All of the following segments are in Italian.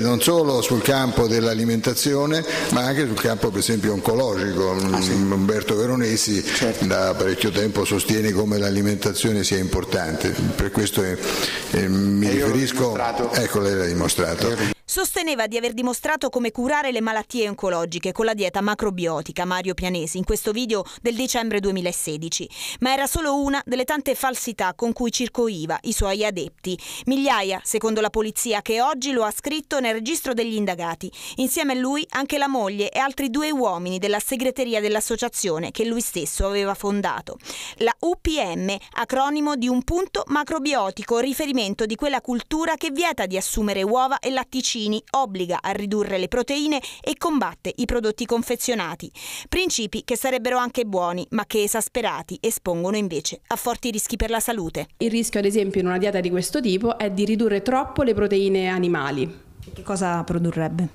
non solo sul campo dell'alimentazione ma anche sul campo per esempio oncologico. Ah, sì. Mm, Umberto Veronesi certo. da parecchio tempo sostiene come l'alimentazione sia importante, per questo eh, eh mi riferisco... Ecco, lei l'ha dimostrato. Sosteneva di aver dimostrato come curare le malattie oncologiche con la dieta macrobiotica Mario Pianesi in questo video del dicembre 2016, ma era solo una delle tante falsità con cui circoiva i suoi adepti, migliaia secondo la polizia che oggi lo ha scritto nel registro degli indagati, insieme a lui anche la moglie e altri due uomini della segreteria dell'associazione che lui stesso aveva fondato. La UPM, acronimo di un punto macrobiotico, riferimento di quella cultura che vieta di assumere uova e latticini latticini, obbliga a ridurre le proteine e combatte i prodotti confezionati, principi che sarebbero anche buoni ma che esasperati espongono invece a forti rischi per la salute. Il rischio ad esempio in una dieta di questo tipo è di ridurre troppo le proteine animali. Che cosa produrrebbe?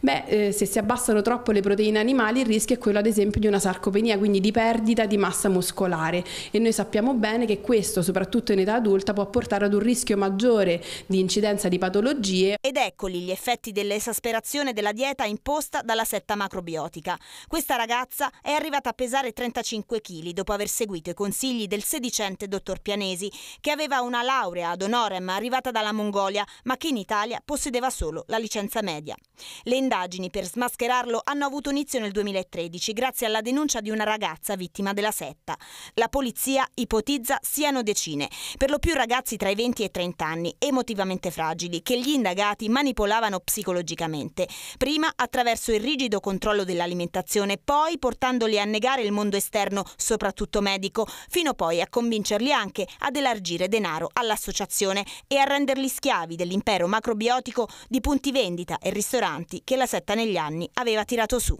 Beh, eh, se si abbassano troppo le proteine animali il rischio è quello ad esempio di una sarcopenia, quindi di perdita di massa muscolare e noi sappiamo bene che questo, soprattutto in età adulta, può portare ad un rischio maggiore di incidenza di patologie. Ed eccoli gli effetti dell'esasperazione della dieta imposta dalla setta macrobiotica. Questa ragazza è arrivata a pesare 35 kg dopo aver seguito i consigli del sedicente dottor Pianesi, che aveva una laurea ad honorem arrivata dalla Mongolia, ma che in Italia possedeva solo la licenza media. Le indagini per smascherarlo hanno avuto inizio nel 2013 grazie alla denuncia di una ragazza vittima della setta. La polizia ipotizza siano decine, per lo più ragazzi tra i 20 e i 30 anni, emotivamente fragili, che gli indagati manipolavano psicologicamente, prima attraverso il rigido controllo dell'alimentazione, poi portandoli a negare il mondo esterno, soprattutto medico, fino poi a convincerli anche ad elargire denaro all'associazione e a renderli schiavi dell'impero macrobiotico di punti vendita e ristoranti che la setta negli anni aveva tirato su.